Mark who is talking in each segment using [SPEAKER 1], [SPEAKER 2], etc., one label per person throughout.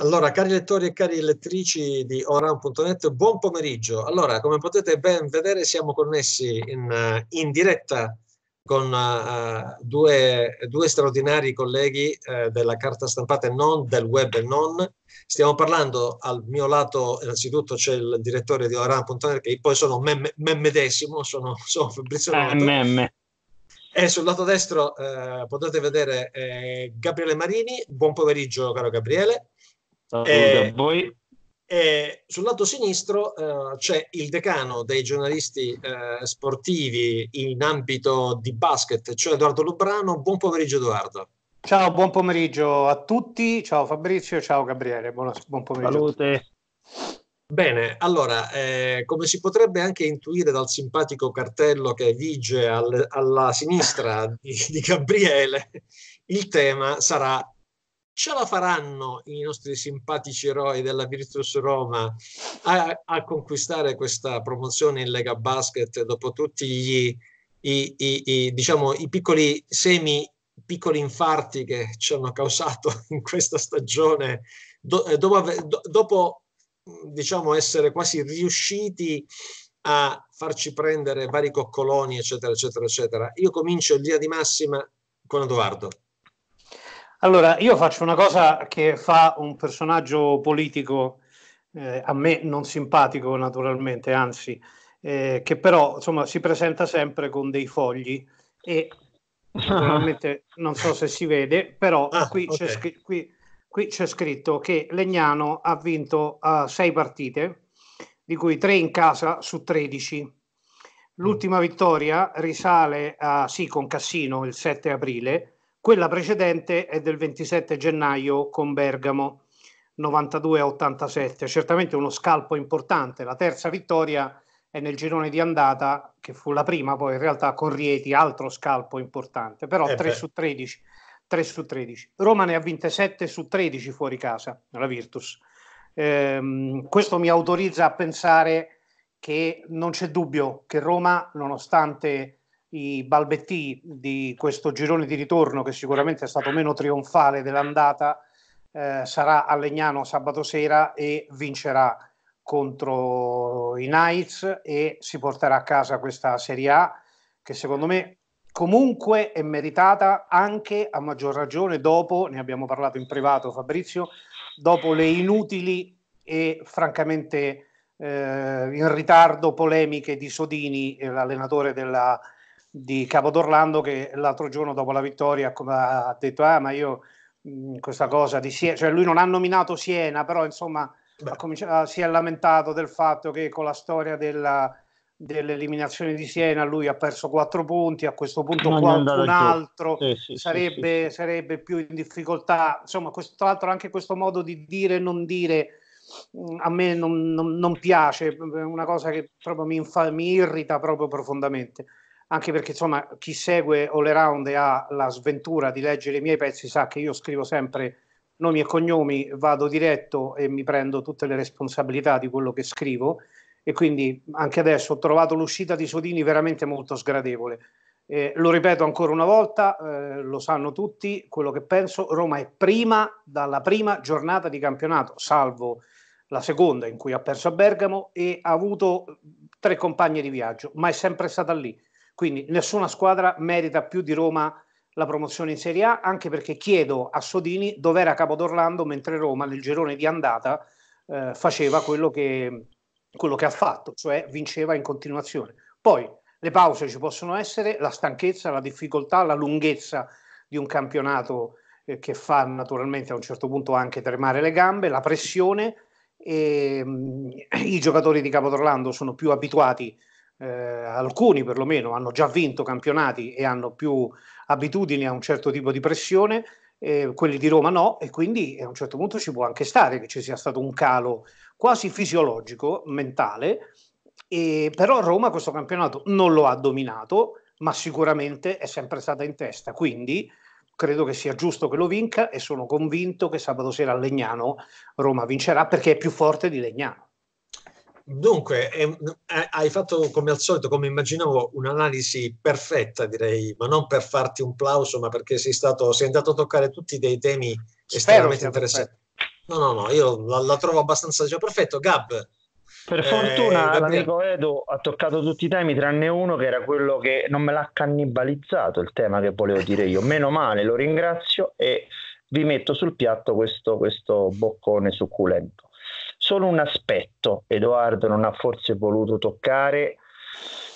[SPEAKER 1] Allora, cari lettori e cari lettrici di Oran.net, buon pomeriggio. Allora, come potete ben vedere, siamo connessi in, eh, in diretta con uh, due, due, straordinari colleghi uh, della carta stampata e non, del web e non. Stiamo parlando al mio lato, innanzitutto c'è il direttore di Oran.net, che poi sono me, me medesimo, sono, sono Fabrizio Noto. Ah, e sul lato destro uh, potete vedere Gabriele Marini. Buon pomeriggio, caro Gabriele. E, e eh, eh, sul lato sinistro eh, c'è il decano dei giornalisti eh, sportivi in ambito di basket, cioè Edoardo Lubrano. Buon pomeriggio Edoardo. Ciao,
[SPEAKER 2] buon pomeriggio a tutti. Ciao Fabrizio, ciao Gabriele. Buona, buon pomeriggio. Salute.
[SPEAKER 1] Bene, allora, eh, come si potrebbe anche intuire dal simpatico cartello che vige al, alla sinistra di, di Gabriele, il tema sarà ce la faranno i nostri simpatici eroi della Virtus Roma a, a conquistare questa promozione in Lega Basket dopo tutti gli, i, i, i, diciamo, i piccoli semi, piccoli infarti che ci hanno causato in questa stagione do, eh, dopo, dopo diciamo, essere quasi riusciti a farci prendere vari coccoloni eccetera eccetera eccetera io comincio il dia di massima con Edoardo
[SPEAKER 2] allora, io faccio una cosa che fa un personaggio politico eh, a me non simpatico naturalmente, anzi, eh, che però insomma si presenta sempre con dei fogli e naturalmente non so se si vede, però ah, qui, okay. c'è, qui, qui, c'è, scritto che Legnano ha vinto uh, sei partite, di cui tre in casa su 13. L'ultima mm. vittoria risale a, sì, con Cassino il 7 aprile, quella precedente è del 27 gennaio con Bergamo, 92 87. Certamente uno scalpo importante. La terza vittoria è nel girone di andata, che fu la prima, poi in realtà con Rieti, altro scalpo importante, però eh 3 su 13. 3 su 13. Roma ne ha vinte 7 su 13 fuori casa, la Virtus. Ehm, questo mi autorizza a pensare che non c'è dubbio che Roma, nonostante i balbetti di questo girone di ritorno, che sicuramente è stato meno trionfale dell'andata, eh, sarà a Legnano sabato sera e vincerà contro i Knights e si porterà a casa questa Serie A che secondo me comunque è meritata anche a maggior ragione dopo, ne abbiamo parlato in privato Fabrizio, dopo le inutili e francamente eh, in ritardo polemiche di Sodini, eh, l'allenatore della di Capodorlando che l'altro giorno dopo la vittoria ha detto ah ma io mh, questa cosa di Siena, cioè lui non ha nominato Siena, però insomma ha, ah, si è lamentato del fatto che con la storia della, dell'eliminazione di Siena lui ha perso quattro punti, a questo punto qualcun altro eh, sì, sarebbe, sì, sì. sarebbe, più in difficoltà. Insomma, questo, tra l'altro anche questo modo di dire e non dire a me non, non, non piace, è una cosa che proprio mi, infa, mi irrita proprio profondamente anche perché insomma chi segue All Around e ha la sventura di leggere i miei pezzi sa che io scrivo sempre nomi e cognomi, vado diretto e mi prendo tutte le responsabilità di quello che scrivo e quindi anche adesso ho trovato l'uscita di Sodini veramente molto sgradevole. Eh, lo ripeto ancora una volta, eh, lo sanno tutti quello che penso, Roma è prima dalla prima giornata di campionato, salvo la seconda in cui ha perso a Bergamo e ha avuto tre compagne di viaggio, ma è sempre stata lì quindi nessuna squadra merita più di Roma la promozione in Serie A, anche perché chiedo a Sodini dove era Capodorlando mentre Roma nel girone di andata eh, faceva quello che, quello che ha fatto, cioè vinceva in continuazione. Poi le pause ci possono essere, la stanchezza, la difficoltà, la lunghezza di un campionato eh, che fa naturalmente a un certo punto anche tremare le gambe, la pressione. E, ehm, mh, I giocatori di Capodorlando sono più abituati eh, alcuni perlomeno hanno già vinto campionati e hanno più abitudini a un certo tipo di pressione, eh, quelli di Roma no, e quindi a un certo punto ci può anche stare che ci sia stato un calo quasi fisiologico, mentale, e, però Roma questo campionato non lo ha dominato, ma sicuramente è sempre stata in testa, quindi credo che sia giusto che lo vinca e sono convinto che sabato sera a Legnano Roma vincerà perché è più forte di Legnano.
[SPEAKER 1] Dunque, eh, hai fatto come al solito, come immaginavo, un'analisi perfetta, direi, ma non per farti un plauso, ma perché sei, stato, sei andato a toccare tutti dei temi
[SPEAKER 3] Spero estremamente interessanti. Perfetto. No,
[SPEAKER 1] no, no, io la, la trovo abbastanza già perfetto. Gab,
[SPEAKER 3] per eh, fortuna eh, l'amico Edo ha toccato tutti i temi tranne uno che era quello che non me l'ha cannibalizzato il tema che volevo dire io. Meno male, lo ringrazio e vi metto sul piatto questo, questo boccone succulento solo un aspetto Edoardo non ha forse voluto toccare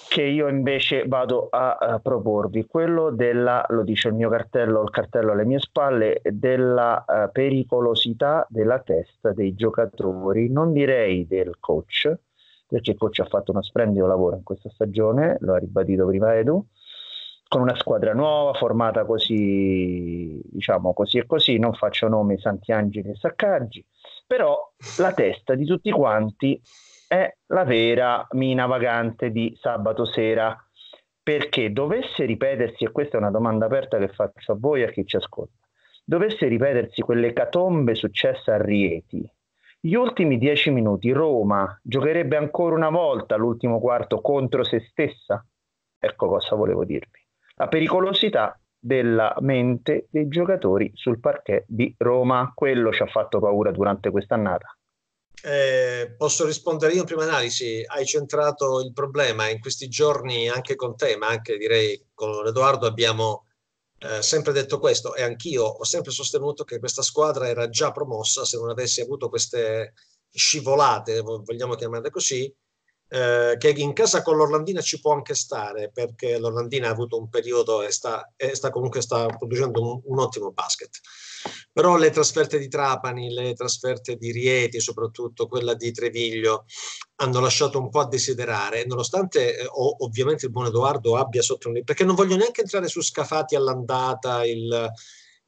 [SPEAKER 3] che io invece vado a, a proporvi, quello della, lo dice il mio cartello, il cartello alle mie spalle, della uh, pericolosità della testa dei giocatori, non direi del coach, perché il coach ha fatto uno splendido lavoro in questa stagione, lo ha ribadito prima Edu, con una squadra nuova, formata così, diciamo così e così, non faccio nomi Santi Angeli e Saccaggi, però la testa di tutti quanti è la vera mina vagante di sabato sera. Perché dovesse ripetersi, e questa è una domanda aperta che faccio a voi e a chi ci ascolta, dovesse ripetersi quell'ecatombe successa a Rieti, gli ultimi dieci minuti Roma giocherebbe ancora una volta l'ultimo quarto contro se stessa? Ecco cosa volevo dirvi. La pericolosità della mente dei giocatori sul parquet di Roma. Quello ci ha fatto paura durante quest'annata.
[SPEAKER 1] Eh, posso rispondere io in prima analisi? Hai centrato il problema in questi giorni anche con te, ma anche direi con Edoardo abbiamo eh, sempre detto questo e anch'io ho sempre sostenuto che questa squadra era già promossa se non avessi avuto queste scivolate, vogliamo chiamarle così, eh, che in casa con l'Orlandina ci può anche stare perché l'Orlandina ha avuto un periodo e sta, e sta comunque sta producendo un, un, ottimo basket. Però le trasferte di Trapani, le trasferte di Rieti, soprattutto quella di Treviglio, hanno lasciato un po' a desiderare, nonostante eh, ovviamente il buon Edoardo abbia sotto un... perché non voglio neanche entrare su Scafati all'andata, il,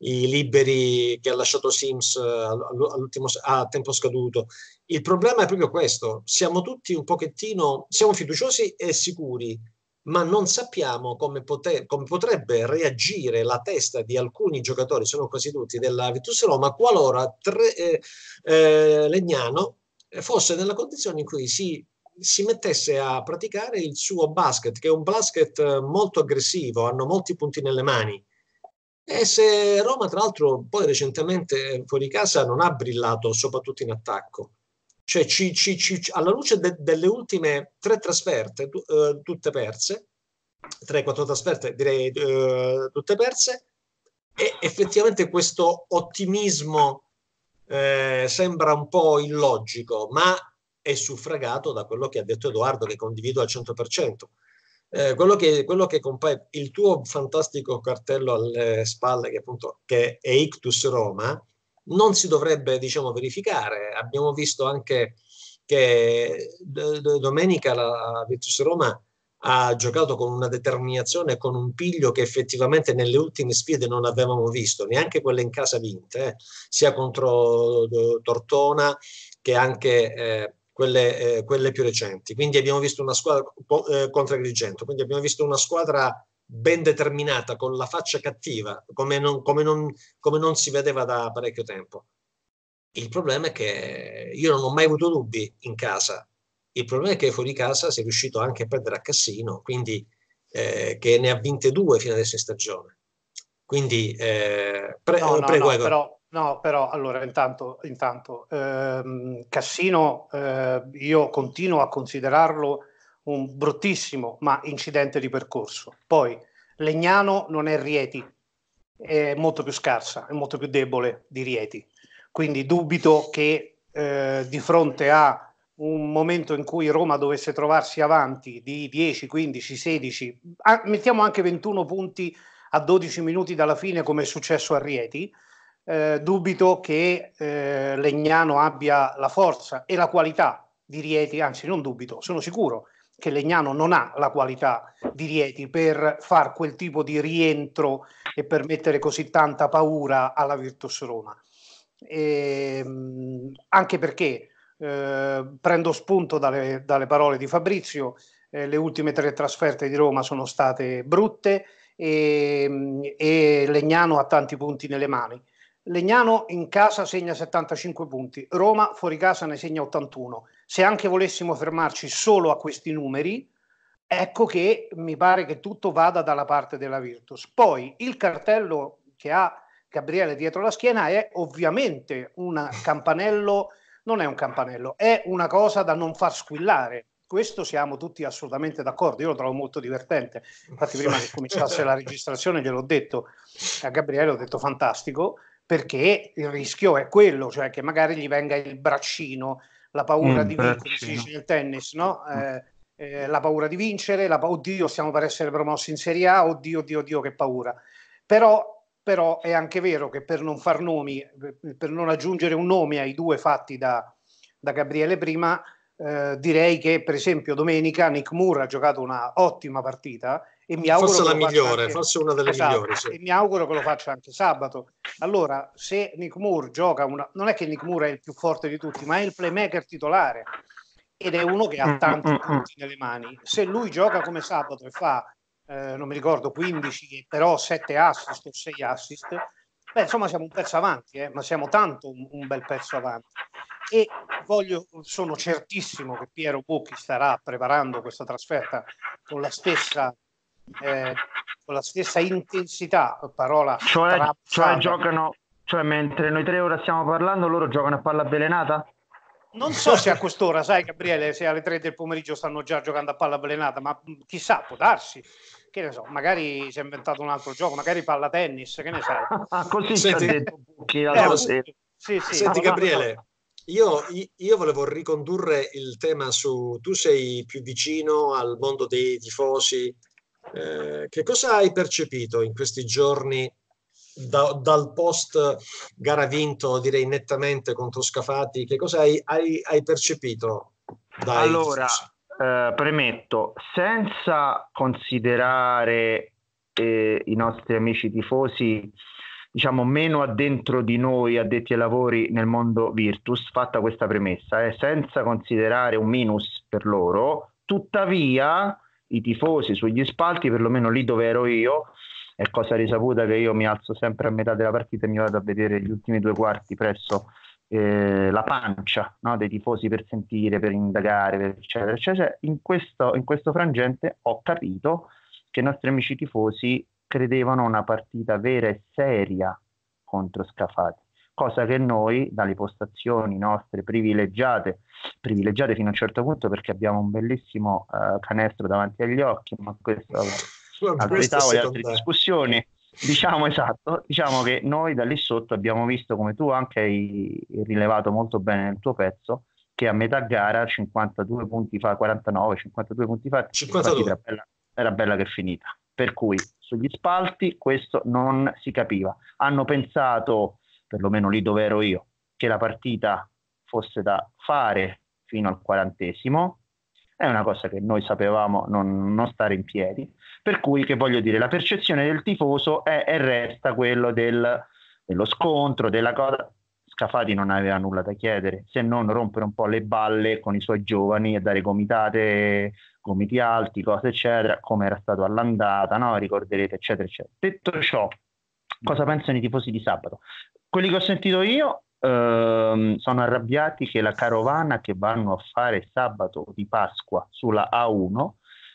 [SPEAKER 1] i liberi che ha lasciato Sims eh, a tempo scaduto. Il problema è proprio questo, siamo tutti un pochettino, siamo fiduciosi e sicuri, ma non sappiamo come, poter, come potrebbe reagire la testa di alcuni giocatori, sono quasi tutti, della Virtus Roma, qualora tre, eh, eh, Legnano fosse nella condizione in cui si si mettesse a praticare il suo basket, che è un basket eh, molto aggressivo, hanno molti punti nelle mani. E se Roma, tra l'altro, poi recentemente eh, fuori casa non ha brillato, soprattutto in attacco. Cioè, ci, ci, ci, alla luce de, delle ultime tre trasferte, tu, eh, tutte perse, tre, quattro trasferte direi eh, tutte perse, e effettivamente questo ottimismo eh, sembra un po' illogico, ma è suffragato da quello che ha detto Edoardo, che condivido al 100%. Eh, quello, che, quello che compare, il tuo fantastico cartello alle spalle, che appunto che è Ictus Roma, non si dovrebbe diciamo, verificare. Abbiamo visto anche che domenica la Virtus Roma ha giocato con una determinazione, con un piglio che effettivamente nelle ultime sfide non avevamo visto, neanche quelle in casa vinte, eh, sia contro Tortona che anche eh, quelle, eh, quelle, più recenti. Quindi abbiamo visto una squadra eh, contro Agrigento, quindi abbiamo visto una squadra ben determinata, con la faccia cattiva, come non, come non, come non si vedeva da parecchio tempo. Il problema è che io non ho mai avuto dubbi in casa, il problema è che fuori casa si è riuscito anche a perdere a Cassino, quindi eh, che ne ha vinte due fino adesso in stagione. Quindi eh, pre- no, no, prego, no, però
[SPEAKER 2] No, però allora intanto, intanto ehm, Cassino eh, io continuo a considerarlo un bruttissimo ma incidente di percorso. Poi Legnano non è Rieti, è molto più scarsa, è molto più debole di Rieti. Quindi dubito che eh, di fronte a un momento in cui Roma dovesse trovarsi avanti di 10, 15, 16, a, mettiamo anche 21 punti a 12 minuti dalla fine come è successo a Rieti, eh, dubito che eh, Legnano abbia la forza e la qualità di Rieti, anzi non dubito, sono sicuro che Legnano non ha la qualità di Rieti per far quel tipo di rientro e per mettere così tanta paura alla Virtus Roma. E, ehm, anche perché eh, prendo spunto dalle, dalle, parole di Fabrizio, eh, le ultime tre trasferte di Roma sono state brutte e, ehm, e Legnano ha tanti punti nelle mani. Legnano in casa segna 75 punti, Roma fuori casa ne segna 81. Se anche volessimo fermarci solo a questi numeri, ecco che mi pare che tutto vada dalla parte della Virtus. Poi il cartello che ha Gabriele dietro la schiena è ovviamente un campanello, non è un campanello, è una cosa da non far squillare. Questo siamo tutti assolutamente d'accordo, io lo trovo molto divertente. Infatti prima che cominciasse la registrazione gliel'ho detto a Gabriele, ho detto fantastico, perché il rischio è quello, cioè che magari gli venga il braccino, la paura mm, di vincere, si dice nel tennis, no? Mm. Eh, eh, la paura di vincere, la pa- oddio stiamo per essere promossi in Serie A, oddio, oddio, oddio che paura. Però, però è anche vero che per non far nomi, eh, per non aggiungere un nome ai due fatti da, da Gabriele prima, eh, direi che per esempio domenica Nick Moore ha giocato una ottima partita e mi auguro forse la migliore, anche... forse una delle esatto, migliori. Sì. E mi auguro che lo faccia anche sabato. Allora, se Nick Moore gioca, una... non è che Nick Moore è il più forte di tutti, ma è il playmaker titolare ed è uno che ha mm, tanti mm, mm, punti nelle mani. Se lui gioca come sabato e fa, eh, non mi ricordo, 15, però 7 assist o 6 assist, beh, insomma siamo un pezzo avanti, eh? ma siamo tanto un, un, bel pezzo avanti. E voglio, sono certissimo che Piero Bucchi starà preparando questa trasferta con la stessa eh, con la stessa intensità, parola
[SPEAKER 3] cioè, cioè giocano, cioè mentre noi tre ora stiamo parlando, loro giocano a palla avvelenata? Non so se a quest'ora,
[SPEAKER 2] sai Gabriele, se alle tre del pomeriggio stanno già giocando a palla avvelenata, ma chissà, può darsi. Che ne so, magari si è inventato un altro gioco, magari palla tennis, che ne sai.
[SPEAKER 3] Ah, così Senti, detto Bucchi eh, sì, sì. Senti Gabriele,
[SPEAKER 1] io, io, volevo ricondurre il tema su... Tu sei più vicino al mondo dei tifosi eh, che cosa hai percepito in questi giorni da, dal post gara vinto, direi nettamente contro Scafati? Che cosa hai, hai, hai percepito?
[SPEAKER 3] Dai, allora, eh, premetto, senza considerare eh, i nostri amici tifosi diciamo meno addentro di noi addetti ai lavori nel mondo Virtus, fatta questa premessa, eh, senza considerare un minus per loro, tuttavia i tifosi sugli spalti, perlomeno lì dove ero io, è cosa risaputa che io mi alzo sempre a metà della partita e mi vado a vedere gli ultimi due quarti presso eh, la pancia no, dei tifosi per sentire, per indagare, eccetera, eccetera. In questo, in questo frangente ho capito che i nostri amici tifosi credevano una partita vera e seria contro Scafati cosa che noi dalle postazioni nostre privilegiate, privilegiate fino a un certo punto perché abbiamo un bellissimo uh, canestro davanti agli occhi, ma questo altri tavoli, altre discussioni. Diciamo esatto, diciamo che noi da lì sotto abbiamo visto come tu anche hai rilevato molto bene nel tuo pezzo che a metà gara 52 punti fa 49, 52 punti fa 52. Era, bella, era bella che è finita. Per cui sugli spalti questo non si capiva. Hanno pensato perlomeno lì dove ero io, che la partita fosse da fare fino al quarantesimo, è una cosa che noi sapevamo non, non, stare in piedi. Per cui, che voglio dire, la percezione del tifoso è e resta quello del, dello scontro, della cosa. Scafati non aveva nulla da chiedere, se non rompere un po' le balle con i suoi giovani e dare gomitate, gomiti alti, cose eccetera, come era stato all'andata, no? ricorderete, eccetera, eccetera. Detto ciò, cosa pensano i tifosi di sabato? Quelli che ho sentito io ehm, sono arrabbiati che la carovana che vanno a fare sabato di Pasqua sulla A1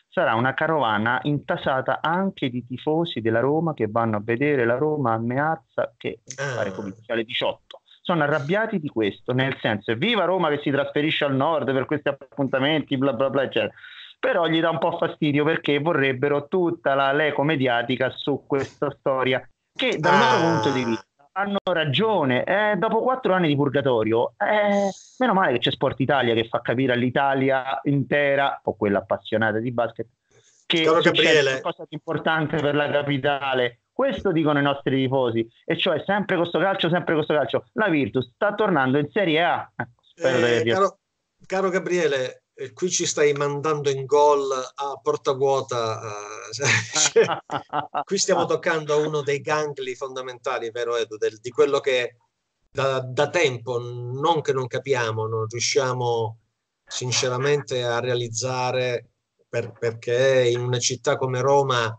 [SPEAKER 3] sarà una carovana intasata anche di tifosi della Roma che vanno a vedere la Roma a Meazza che pare ah. comincia alle 18. Sono arrabbiati di questo, nel senso, viva Roma che si trasferisce al nord per questi appuntamenti, bla bla bla, eccetera però gli dà un po' fastidio perché vorrebbero tutta la leco mediatica su questa storia che da un ah. loro punto di vista hanno ragione. Eh, dopo quattro anni di purgatorio, eh, meno male che c'è Sport Italia che fa capire all'Italia intera, o quella appassionata di basket, che è cosa di importante per la capitale. Questo dicono i nostri tifosi, e cioè sempre questo calcio, sempre questo calcio. La Virtus sta tornando in Serie A.
[SPEAKER 1] Eh, eh caro, caro Gabriele, qui ci stai mandando in gol a porta vuota, eh, qui stiamo toccando uno dei gangli fondamentali, vero Edu, del, di quello che da, da, tempo, non che non capiamo, non riusciamo sinceramente a realizzare per, perché in una città come Roma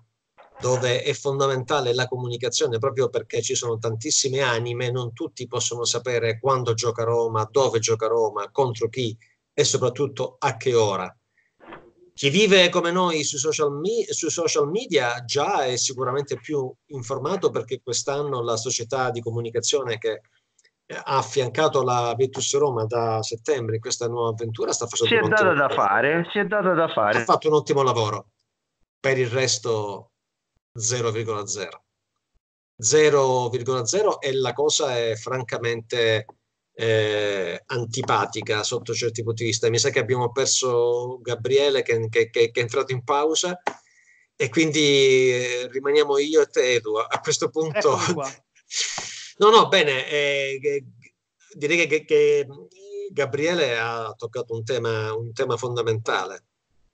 [SPEAKER 1] dove è fondamentale la comunicazione proprio perché ci sono tantissime anime, non tutti possono sapere quando gioca Roma, dove gioca Roma, contro chi, e soprattutto a che ora. Chi vive come noi sui social, mi- su social media già è sicuramente più informato perché quest'anno la società di comunicazione che eh, ha affiancato la Virtus Roma da settembre in questa nuova avventura sta facendo si è data da
[SPEAKER 3] fare si è data da fare ha
[SPEAKER 1] fatto un ottimo lavoro per il resto 0,0 0,0 e la cosa è francamente eh, antipatica sotto certi punti di vista. Mi sa che abbiamo perso Gabriele che, che, che, che è entrato in pausa e quindi eh, rimaniamo io e te Edu. A questo punto... no, no, bene, eh, direi che, Gabriele ha toccato un tema, un tema fondamentale.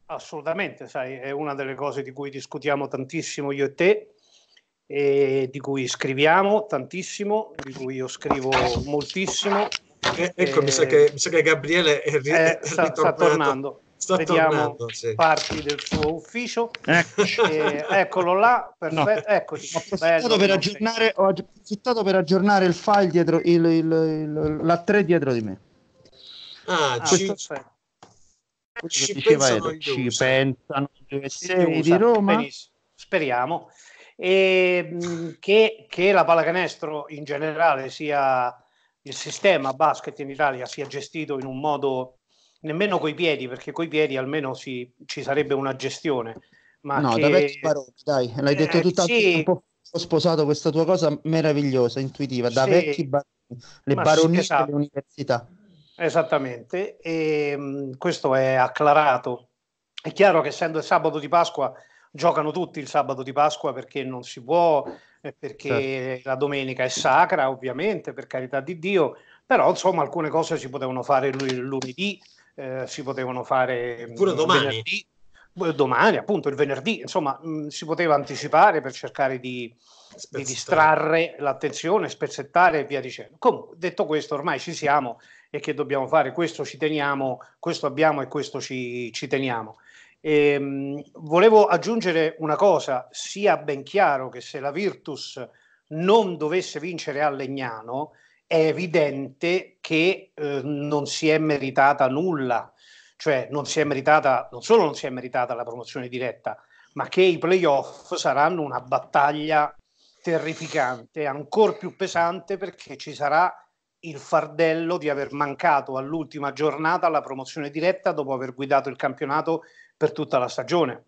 [SPEAKER 2] Assolutamente, sai, è una delle cose di cui discutiamo tantissimo io e te eh, di cui scriviamo tantissimo, di cui io scrivo moltissimo. Eh, ecco, mi sa, che,
[SPEAKER 1] mi, sa che, Gabriele è, ri- eh,
[SPEAKER 2] è sta, sta tornando sta vediamo tornando, sì. parti del suo ufficio. Eh, eccolo là, perfetto. No. Eccoci. Ho approfittato, per aggiornare,
[SPEAKER 3] per aggiornare il file dietro il, il, il, la 3 dietro di me.
[SPEAKER 1] Ah, ah ci, ci, pensano ci
[SPEAKER 3] pensano gli di Roma. Benissimo.
[SPEAKER 2] Speriamo e mm, che, che la pallacanestro in generale sia il sistema basket in Italia sia gestito in un modo nemmeno coi piedi, perché coi piedi almeno si, ci sarebbe una gestione. Ma no, che... da vecchi baroni,
[SPEAKER 3] dai, l'hai eh, detto eh, tutta sì. Ho sposato questa tua cosa meravigliosa, intuitiva, da sì. vecchi baroni, le Ma baronie sì, esatto. università.
[SPEAKER 2] Esattamente, e, mh, mm, questo è acclarato. È chiaro che essendo il sabato di Pasqua giocano tutti il sabato di Pasqua perché non si può, eh, perché certo. la domenica è sacra, ovviamente, per carità di Dio, però insomma alcune cose si potevano fare l- lunedì, eh, si potevano fare mm, pure domani. Venerdì, eh, domani, appunto, il venerdì, insomma, mh, mm, si poteva anticipare per cercare di, di distrarre l'attenzione, spezzettare e via dicendo. Comunque, detto questo, ormai ci siamo e che dobbiamo fare? Questo ci teniamo, questo abbiamo e questo ci, ci teniamo. Ehm, volevo aggiungere una cosa, sia ben chiaro che se la Virtus non dovesse vincere a Legnano, è evidente che eh, non si è meritata nulla, cioè non si è meritata, non solo non si è meritata la promozione diretta, ma che i playoff saranno una battaglia terrificante, ancora più pesante perché ci sarà il fardello di aver mancato all'ultima giornata la promozione diretta dopo aver guidato il campionato per tutta la stagione.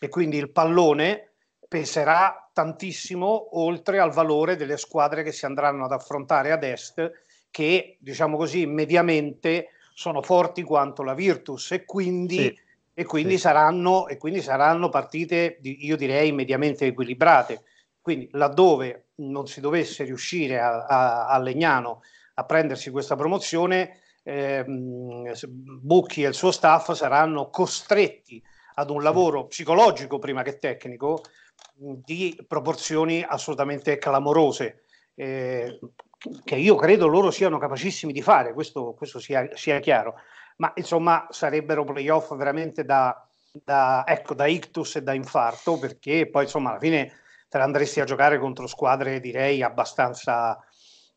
[SPEAKER 2] E quindi il pallone peserà tantissimo oltre al valore delle squadre che si andranno ad affrontare ad est, che diciamo così mediamente sono forti quanto la Virtus e quindi, sì, e quindi, sì. saranno, e quindi saranno, partite, io direi, mediamente equilibrate. Quindi laddove non si dovesse riuscire a, a, a Legnano a prendersi questa promozione, eh, Bucchi e il suo staff saranno costretti ad un lavoro psicologico prima che tecnico di proporzioni assolutamente clamorose. Eh, che io credo loro siano capacissimi di fare, questo, questo sia, sia, chiaro, ma insomma sarebbero playoff veramente da, da, ecco, da, ictus e da infarto, perché poi insomma alla fine te andresti a giocare contro squadre direi abbastanza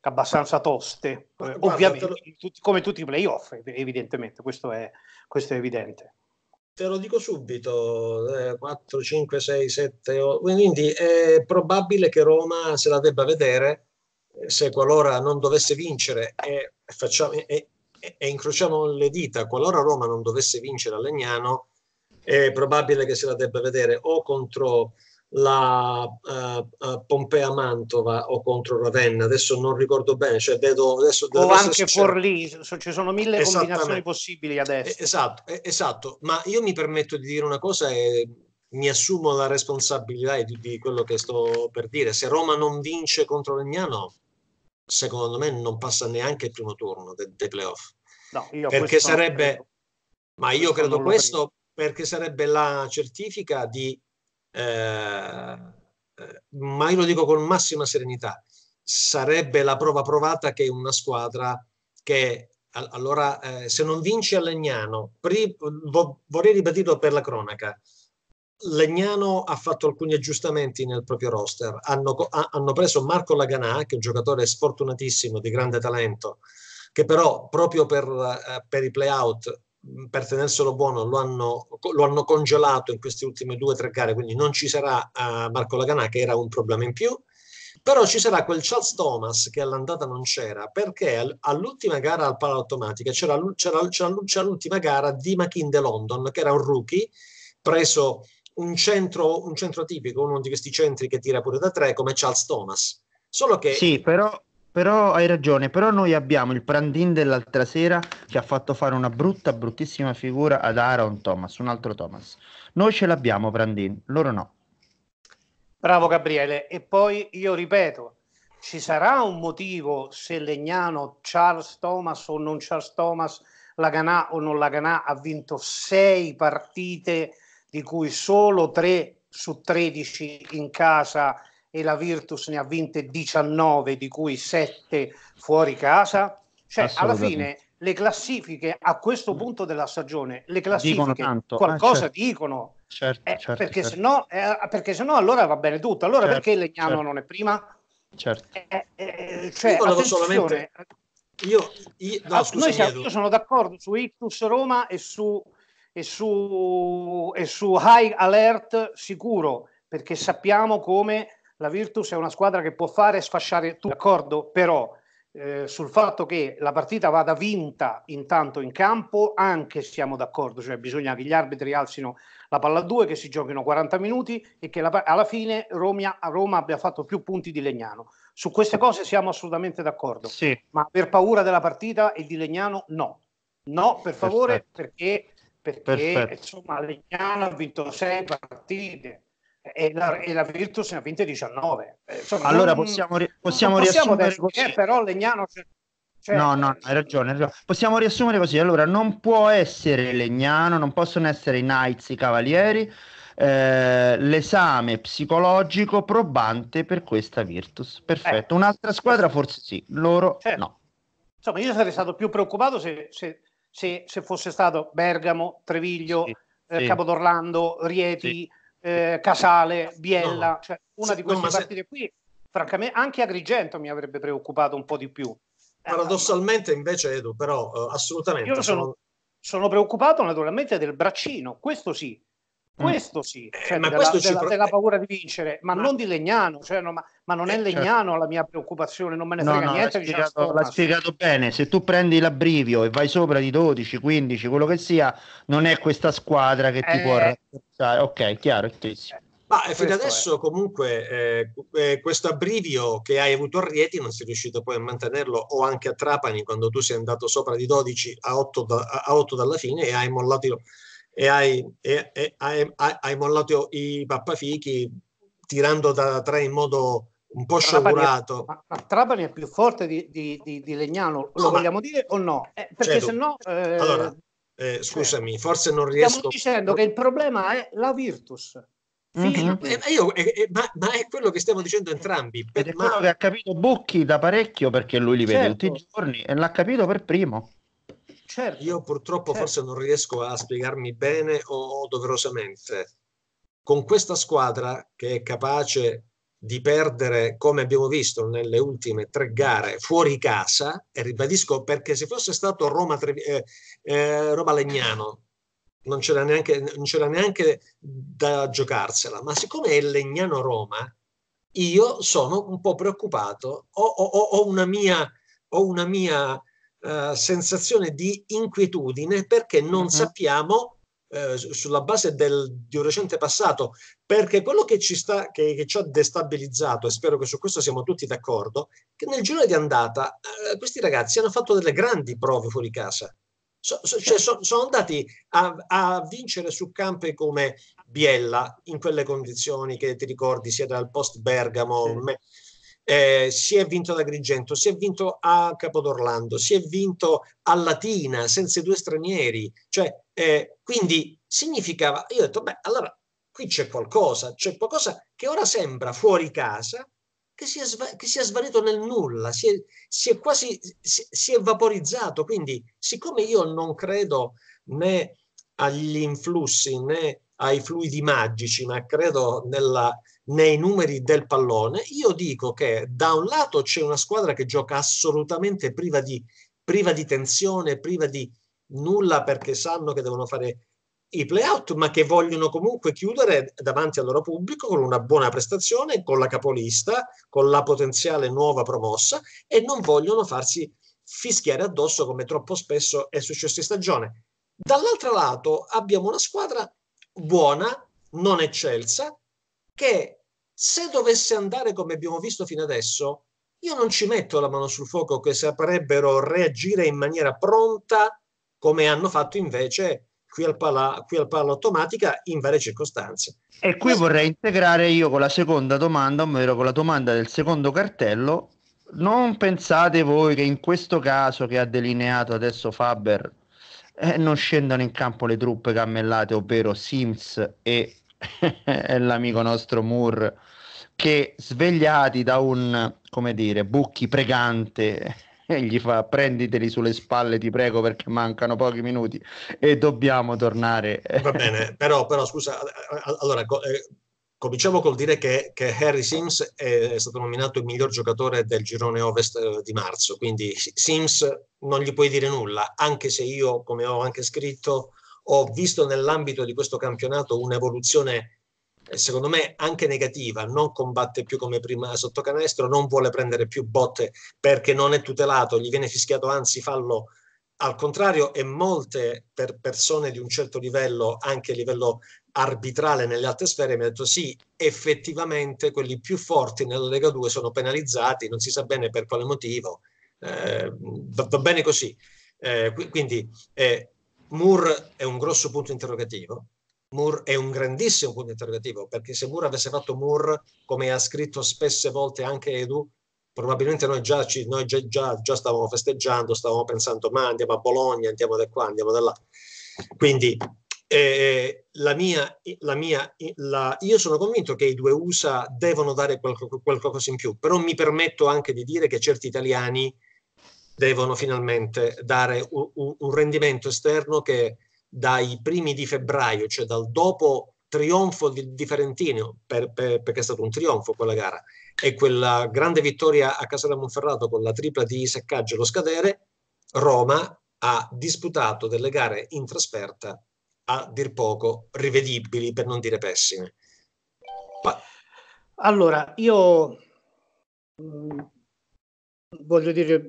[SPEAKER 2] abbastanza toste, eh, Guarda, ovviamente, lo... tutti, come tutti i playoff, evidentemente, questo è, questo è evidente.
[SPEAKER 1] Te lo dico subito, eh, 4, 5, 6, 7, 8, quindi è probabile che Roma se la debba vedere eh, se qualora non dovesse vincere e, facciamo, e, e, e incrociamo le dita, qualora Roma non dovesse vincere a Legnano, è probabile che se la debba vedere o contro la uh, Pompea Mantova o contro Ravenna, adesso non ricordo bene, cioè vedo adesso o anche Forlì, ci sono mille combinazioni possibili adesso. Esatto, esatto, ma io mi permetto di dire una cosa e mi assumo la responsabilità di, di quello che sto per dire, se Roma non vince contro Legnano, secondo me non passa neanche il primo turno dei, dei playoff. No, perché sarebbe,
[SPEAKER 3] ma io questo credo questo
[SPEAKER 1] perché sarebbe la certifica di eh, eh, ma io lo dico con massima serenità, sarebbe la prova provata che una squadra che allora eh, se non vince a Legnano, pri, vo, vorrei ripetirlo per la cronaca, Legnano ha fatto alcuni aggiustamenti nel proprio roster, hanno, ha, hanno preso Marco Laganà, che è un giocatore sfortunatissimo di grande talento, che però proprio per, eh, per i playout per tenerselo buono lo hanno, lo hanno, congelato in queste ultime due o tre gare, quindi non ci sarà uh, Marco Laganà che era un problema in più, però ci sarà quel Charles Thomas che all'andata non c'era perché al, all'ultima gara al palo automatica c'era, c'era, c'era, c'era, l'ultima gara di de London che era un rookie preso un centro, un centro tipico, uno di questi centri che tira pure da tre come Charles Thomas. Solo che... Sì,
[SPEAKER 3] però però hai ragione, però noi abbiamo il Prandin dell'altra sera che ha fatto fare una brutta, bruttissima figura ad Aaron Thomas, un altro Thomas. Noi ce l'abbiamo Prandin, loro no.
[SPEAKER 2] Bravo Gabriele, e poi io ripeto, ci sarà un motivo se Legnano, Charles Thomas o non Charles Thomas, la Ganà o non la Ganà ha vinto sei partite di cui solo tre su 13 in casa e la Virtus ne ha vinte 19, di cui 7 fuori casa. Cioè, alla fine le classifiche a questo punto della stagione, le classifiche dicono tanto. qualcosa eh, certo. dicono. Certo, eh, certo, perché, certo. Sennò, eh, perché sennò allora va bene tutto. Allora certo, perché Legnano certo. non è prima? Certo. Eh, eh cioè, io volevo solamente... Io, io,
[SPEAKER 1] no, ah, scusa, siamo, io
[SPEAKER 2] sono d'accordo su Ictus Roma e su, e su, e su High Alert sicuro, perché sappiamo come la Virtus è una squadra che può fare sfasciare tutto, d'accordo? Però eh, sul fatto che la partita vada vinta intanto in campo, anche siamo d'accordo, cioè bisogna che gli arbitri alzino la palla a due, che si giochino 40 minuti e che la, alla fine Roma, Roma, abbia fatto più punti di Legnano. Su queste cose siamo assolutamente d'accordo, sì. ma per paura della partita e di Legnano no. No, per favore, Perfetto.
[SPEAKER 3] perché, perché
[SPEAKER 2] insomma Legnano ha vinto sei partite e la, e la Virtus ne ha vinte 19. Eh, insomma, allora non, possiamo, ri- possiamo, possiamo riassumere eh, così. Eh, però Legnano... Cioè, cioè... No,
[SPEAKER 3] no, hai ragione, hai ragione, Possiamo riassumere così. Allora, non può essere Legnano, non possono essere i Knights, i Cavalieri, eh, l'esame psicologico probante per questa Virtus. Perfetto. Eh. Un'altra squadra forse sì, loro certo. no.
[SPEAKER 2] Insomma, io sarei stato più preoccupato se, se, se, se fosse stato Bergamo, Treviglio, sì, eh, sì. Capodorlando, Rieti, sì eh, Casale, Biella, no. cioè una di queste no, partite se... qui, francamente anche Agrigento mi avrebbe preoccupato un po' di più. Eh, Paradossalmente invece Edo, però eh, assolutamente. Io sono, sono... sono preoccupato naturalmente del braccino, questo sì, Mm. Questo sì, eh, cioè ma della, questo della, pro... della, eh. paura di vincere, ma, ma... non di Legnano, cioè, no, ma, ma, non eh, è certo. Legnano la mia preoccupazione, non me ne frega no, no, niente. L'ha diciamo, spiegato, l'ha
[SPEAKER 3] spiegato bene, se tu prendi l'abbrivio e vai sopra di 12, 15, quello che sia, non è questa squadra che ti eh... può rafforzare. Ok, chiaro, chiarissimo. Ma questo adesso
[SPEAKER 1] è. comunque eh, questo abbrivio che hai avuto a Rieti non sei riuscito poi a mantenerlo o anche a Trapani quando tu sei andato sopra di 12 a 8, da, a 8 dalla fine e hai mollato e hai, e, e, hai, hai mollato i pappafichi tirando da tre in modo un po' sciagurato. Trapani ma, Trapani è più forte di, di,
[SPEAKER 2] di, di Legnano, lo no, vogliamo ma, dire o no? Eh, perché certo. se no... Eh, allora,
[SPEAKER 1] eh, scusami, cioè, forse non riesco... Stiamo dicendo che il problema è la Virtus. Mm-hmm. Eh, io, eh, eh, ma, ma, è quello che stiamo dicendo entrambi. Per, Ed è quello che
[SPEAKER 3] ha capito Bucchi da parecchio perché lui li certo. vede tutti i giorni e l'ha capito per primo.
[SPEAKER 1] Certo. Io purtroppo certo. forse non riesco a spiegarmi bene o doverosamente. Con questa squadra che è capace di perdere, come abbiamo visto nelle ultime tre gare, fuori casa, e ribadisco perché se fosse stato Roma, eh, eh, Roma Legnano, non c'era, neanche, non c'era neanche da giocarsela, ma siccome è Legnano Roma, io sono un po' preoccupato, ho, ho, ho una mia, ho una mia eh, sensazione di inquietudine perché non uh-huh. sappiamo, eh, sulla base del, di un recente passato, perché quello che ci, sta, che, che ci ha destabilizzato, e spero che su questo siamo tutti d'accordo, che nel giro di andata eh, questi ragazzi hanno fatto delle grandi prove fuori casa. So, so, cioè, so, sono andati a, a, vincere su campi come Biella in quelle condizioni che ti ricordi sia dal post Bergamo. Sì eh, si è vinto ad Agrigento, si è vinto a Capodorlando, si è vinto a Latina senza i due stranieri. Cioè, eh, quindi significava, io ho detto, beh, allora qui c'è qualcosa, c'è qualcosa che ora sembra fuori casa, che si è, sva- che si è svanito nel nulla, si è, si è quasi, si, si è vaporizzato. Quindi, siccome io non credo né agli influssi né ai fluidi magici, ma credo nella nei numeri del pallone, io dico che da un lato c'è una squadra che gioca assolutamente priva di, priva di tensione, priva di nulla perché sanno che devono fare i playout, ma che vogliono comunque chiudere davanti al loro pubblico con una buona prestazione, con la capolista, con la potenziale nuova promossa e non vogliono farsi fischiare addosso come troppo spesso è successo in stagione. Dall'altro lato abbiamo una squadra buona, non eccelsa, che se dovesse andare come abbiamo visto fino adesso, io non ci metto la mano sul fuoco che saprebbero reagire in maniera pronta come hanno fatto invece qui al, pala, qui al pala automatica in varie circostanze.
[SPEAKER 3] E qui Questo... vorrei integrare io con la seconda domanda, ovvero con la domanda del secondo cartello. Non pensate voi che in questo caso che ha delineato adesso Faber eh, non scendano in campo le truppe cammellate, ovvero Sims e e l'amico nostro Moore che svegliati da un, come dire, bucchi pregante e gli fa prenditeli sulle spalle ti prego perché mancano pochi minuti e dobbiamo tornare va bene
[SPEAKER 1] però, però scusa allora eh, cominciamo col dire che, che, Harry Sims è stato nominato il miglior giocatore del girone ovest eh, di marzo quindi Sims non gli puoi dire nulla anche se io come ho anche scritto ho visto nell'ambito di questo campionato un'evoluzione eh, secondo me anche negativa, non combatte più come prima sotto canestro, non vuole prendere più botte perché non è tutelato, gli viene fischiato anzi fallo al contrario e molte per persone di un certo livello, anche a livello arbitrale nelle altre sfere, mi ha detto sì, effettivamente quelli più forti nella Lega 2 sono penalizzati, non si sa bene per quale motivo, eh, va, bene così. Eh, quindi eh, Moore è un grosso punto interrogativo. Moore è un grandissimo punto interrogativo perché se Moore avesse fatto Moore, come ha scritto spesse volte anche Edu, probabilmente noi, già, ci, noi già, già, già stavamo festeggiando, stavamo pensando ma andiamo a Bologna, andiamo da qua, andiamo da là. Quindi eh, eh la mia, la mia la, io sono convinto che i due USA devono dare qualcosa in più, però mi permetto anche di dire che certi italiani devono finalmente dare un, un rendimento esterno che dai primi di febbraio, cioè dal dopo trionfo di, di Ferentino, per, per, perché è stato un trionfo quella gara, e quella grande vittoria a Casale Monferrato con la tripla di Seccaggio e lo scadere, Roma ha disputato delle gare in trasferta a dir poco rivedibili, per non dire pessime.
[SPEAKER 2] Ma... Allora, io mm, voglio dire,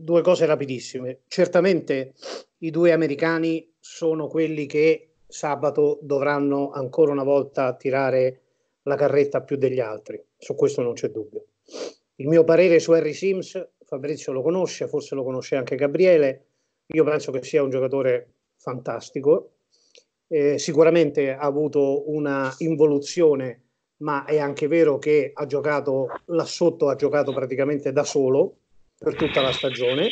[SPEAKER 2] due cose rapidissime. Certamente i due americani sono quelli che sabato dovranno ancora una volta tirare la carretta più degli altri, su questo non c'è dubbio. Il mio parere su Harry Sims, Fabrizio lo conosce, forse lo conosce anche Gabriele, io penso che sia un giocatore fantastico, eh, sicuramente ha avuto una involuzione, ma è anche vero che ha giocato là sotto, ha giocato praticamente da solo, per tutta la stagione,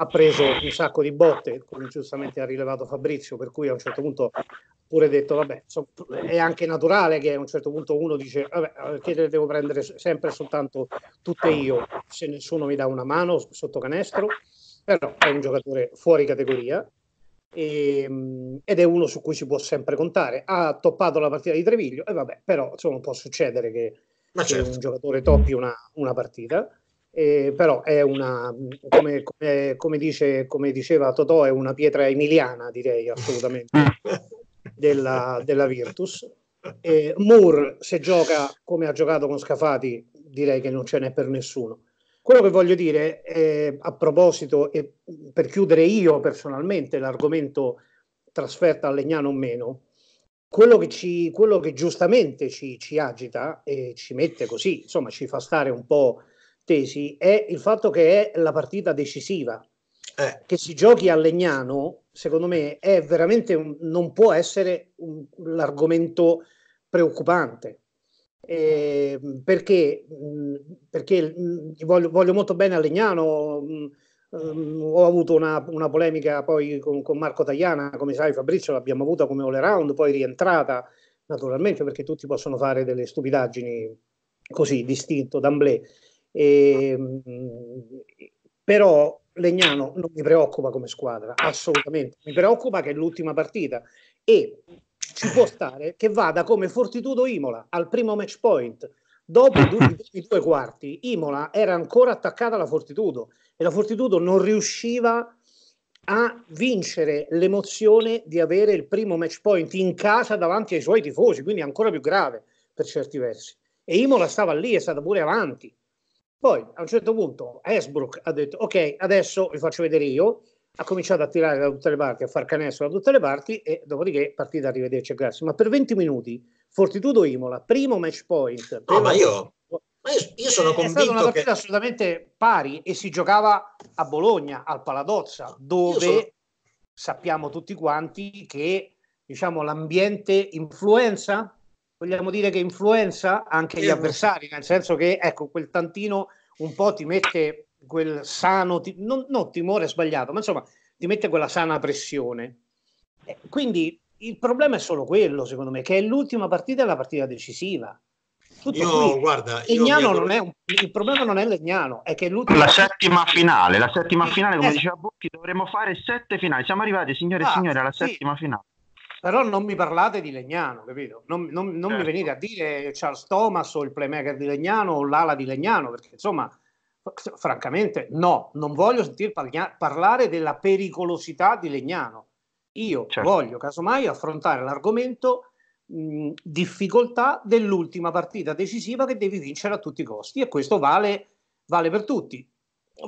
[SPEAKER 2] ha preso un sacco di botte, come giustamente ha rilevato Fabrizio, per cui a un certo punto pure detto, vabbè, è anche naturale che a un certo punto uno dice, vabbè, che devo prendere sempre e soltanto tutte io, se nessuno mi dà una mano sotto canestro, però è un giocatore fuori categoria e, ehm, ed è uno su cui si può sempre contare. Ha toppato la partita di Treviglio e vabbè, però insomma può succedere che, che certo. un giocatore toppi una, una partita eh, però è una, come, come, come, dice, come, diceva Totò, è una pietra emiliana, direi assolutamente, mm. della, della Virtus. Eh, Moore, se gioca come ha giocato con Scafati, direi che non ce n'è per nessuno. Quello che voglio dire eh, a proposito, e per chiudere io personalmente l'argomento trasferta a Legnano o meno, quello che, ci, quello che giustamente ci, ci agita e ci mette così, insomma ci fa stare un po' tesi è il fatto che è la partita decisiva. Eh. Che si giochi a Legnano, secondo me, è veramente un, non può essere un, l'argomento preoccupante. Eh, perché, mm, perché mm, voglio, voglio, molto bene a Legnano. Um, ho avuto una, una polemica poi con, con, Marco Tagliana, come sai Fabrizio, l'abbiamo avuta come all around, poi rientrata naturalmente perché tutti possono fare delle stupidaggini così, distinto, d'amblè. E, ehm, però Legnano non mi preoccupa come squadra, assolutamente. Mi preoccupa che è l'ultima partita e ci può stare che vada come Fortitudo Imola al primo match point. Dopo i due, i due quarti, Imola era ancora attaccata alla Fortitudo e la Fortitudo non riusciva a vincere l'emozione di avere il primo match point in casa davanti ai suoi tifosi, quindi ancora più grave per certi versi. E Imola stava lì, è stata pure avanti poi a un certo punto Hasbrook ha detto ok, adesso vi faccio vedere io, ha cominciato a tirare da tutte le parti, a far canestro da tutte le parti e dopodiché partita arrivederci a grazie. Ma per 20 minuti Fortitudo Imola, primo match point. no, ma io, ma io, io sono convinto. Eh, è stata una partita che... assolutamente pari e si giocava a Bologna, al Paladozza, dove sono... sappiamo tutti quanti che diciamo, l'ambiente influenza vogliamo dire che influenza anche gli avversari, nel senso che ecco, quel tantino un po' ti mette quel sano, ti, non, non timore sbagliato, ma insomma ti mette quella sana pressione. Eh, quindi il problema è solo quello, secondo me, che è l'ultima partita è la partita decisiva. Tutto
[SPEAKER 1] io, qui. guarda, Legnano non
[SPEAKER 3] è un, il problema non è Legnano, è che è l'ultima... La settima finale, la settima eh, finale, come esatto. diceva Bocchi, dovremmo fare sette finali. Siamo arrivati, signore e ah, signori, alla sì. settima finale. Però non mi parlate di Legnano, capito? Non, non, non certo. mi venite a dire Charles Thomas o
[SPEAKER 2] il playmaker di Legnano o l'ala di Legnano, perché insomma, francamente, no, non voglio sentire parla- parlare della pericolosità di Legnano. Io certo. voglio casomai affrontare l'argomento mh, difficoltà dell'ultima partita decisiva che devi vincere a tutti i costi e questo vale, vale per tutti.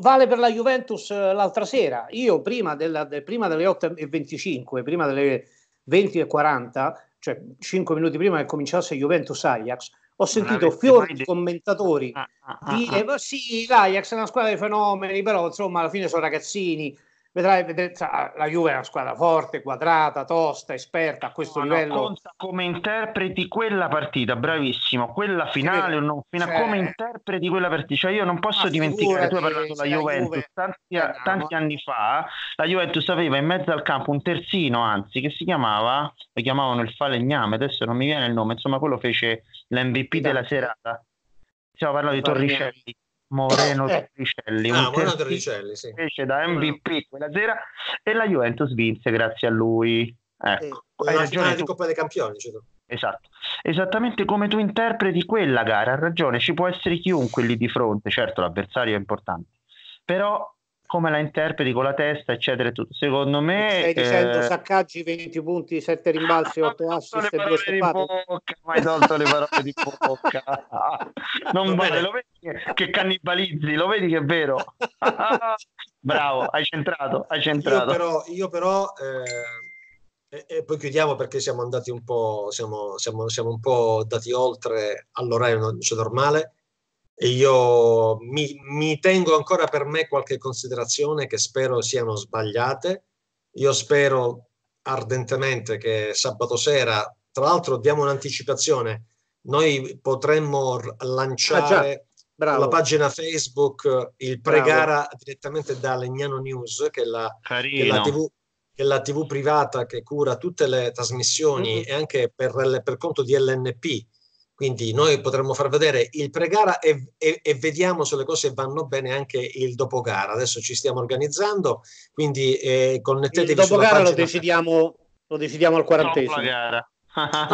[SPEAKER 2] Vale per la Juventus eh, l'altra sera. Io prima, della, de, prima delle 8.25, prima delle 20 e 40, cioè 5 minuti prima che cominciasse Juventus-Ajax, ho sentito fiori di commentatori ah, ah, ah, dire ah, sì, l'Ajax è una squadra di fenomeni, però insomma alla fine sono ragazzini, vedrai, vedrai sa, la Juve è una squadra forte, quadrata, tosta, esperta a questo no, livello. No,
[SPEAKER 3] come interpreti quella partita, bravissimo, quella finale o non finale, cioè... come interpreti quella partita? Cioè io non posso dimenticare, tu hai parlato della Juventus, Juve... tanti, eh, tanti, anni fa la Juventus aveva in mezzo al campo un terzino, anzi, che si chiamava, lo chiamavano il falegname, adesso non mi viene il nome, insomma quello fece l'MVP della serata. Stiamo parlando di Torricelli Moreno eh. Torricelli, ah, Moreno da MVP quella sera e la Juventus vinse grazie a lui. Ecco, eh, hai ragione di
[SPEAKER 1] Coppa dei Campioni. Cioè.
[SPEAKER 3] Esatto, esattamente come tu interpreti quella gara, ha ragione, ci può essere chiunque lì di fronte, certo l'avversario è importante, però come la interpreti con la testa, eccetera. E tutto. Secondo me. Stai eh, dicendo eh...
[SPEAKER 2] Saccaggi 20 punti,
[SPEAKER 3] 7 ah, rimbalzi, 8 assist e 2 stoppate. Ma hai tolto le parole di bocca. Non vale, lo vedi che cannibalizzi, lo vedi che è vero. Ah, bravo, hai centrato, hai centrato. Io però,
[SPEAKER 1] io però eh, e, poi chiudiamo perché siamo andati un po', siamo, siamo, siamo un po' dati oltre all'orario cioè normale. Io mi, mi tengo ancora per me qualche considerazione che spero siano sbagliate. Io spero ardentemente che sabato sera, tra l'altro diamo un'anticipazione, noi potremmo lanciare ah, la pagina Facebook eh, il pregara Bravo. direttamente da Legnano News, che è la, che è la, TV, che è la TV privata che cura tutte le trasmissioni mm-hmm. e anche per, per conto di LNP quindi noi potremmo far vedere il pre-gara e, e, e, vediamo se le cose vanno bene anche il dopo-gara. Adesso ci stiamo organizzando, quindi eh, connettetevi. Il dopo-gara lo decidiamo, lo decidiamo al quarantesimo. No,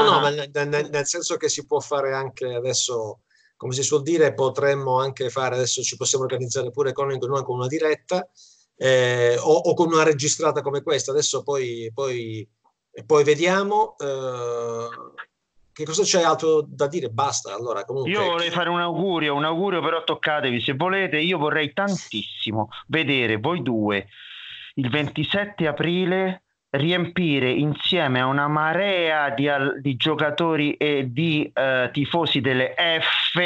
[SPEAKER 1] no, ma nel, nel senso che si può fare anche adesso come si suol dire, potremmo anche fare, adesso ci possiamo organizzare pure con, con una diretta eh, o, o, con una registrata come questa, adesso poi, poi, poi vediamo. Eh, che cosa c'è altro da dire? Basta. Allora, comunque... Io vorrei
[SPEAKER 3] fare un augurio, un augurio però toccatevi se volete. Io vorrei tantissimo vedere voi due il 27 aprile riempire insieme a una marea di, di giocatori e di uh, tifosi delle F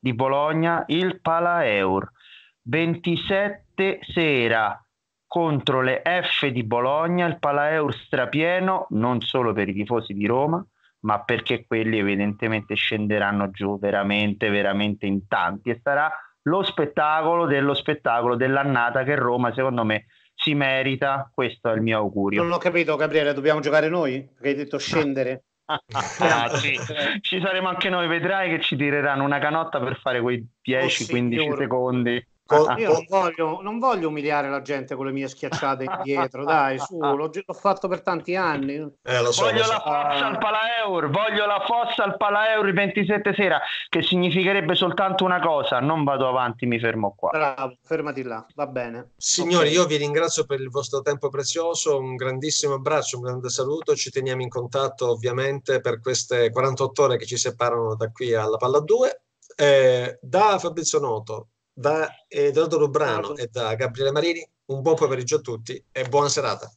[SPEAKER 3] di Bologna il Palaeur 27 sera contro le F di Bologna il Palaeur strapieno non solo per i tifosi di Roma ma perché quelli evidentemente scenderanno giù veramente, veramente in tanti e sarà lo spettacolo dello spettacolo dell'annata che Roma, secondo me, si merita. Questo è il mio augurio. Non
[SPEAKER 2] ho capito, Gabriele, dobbiamo giocare noi? Perché hai detto scendere.
[SPEAKER 3] ah, sì. Ci saremo anche noi, vedrai che ci tireranno una canotta per fare quei 10-15 oh, secondi Ah, co- io non
[SPEAKER 2] voglio, non voglio, umiliare la gente con le mie schiacciate indietro, dai, su, ah. l'ho, l'ho fatto per tanti anni.
[SPEAKER 3] Eh, so, voglio so. la fossa al Palaeur, voglio la fossa al Palaeur il 27 sera, che significherebbe soltanto una cosa, non vado avanti, mi fermo qua.
[SPEAKER 1] Bravo, fermati là, va bene. Signori, okay. io vi ringrazio per il vostro tempo prezioso, un grandissimo abbraccio, un grande saluto, ci teniamo in contatto ovviamente per queste 48 ore che ci separano da qui alla Palla 2. Eh, da Fabrizio Noto, da Edoardo eh, Lubrano e da Gabriele Marini. Un buon pomeriggio a tutti e buona serata.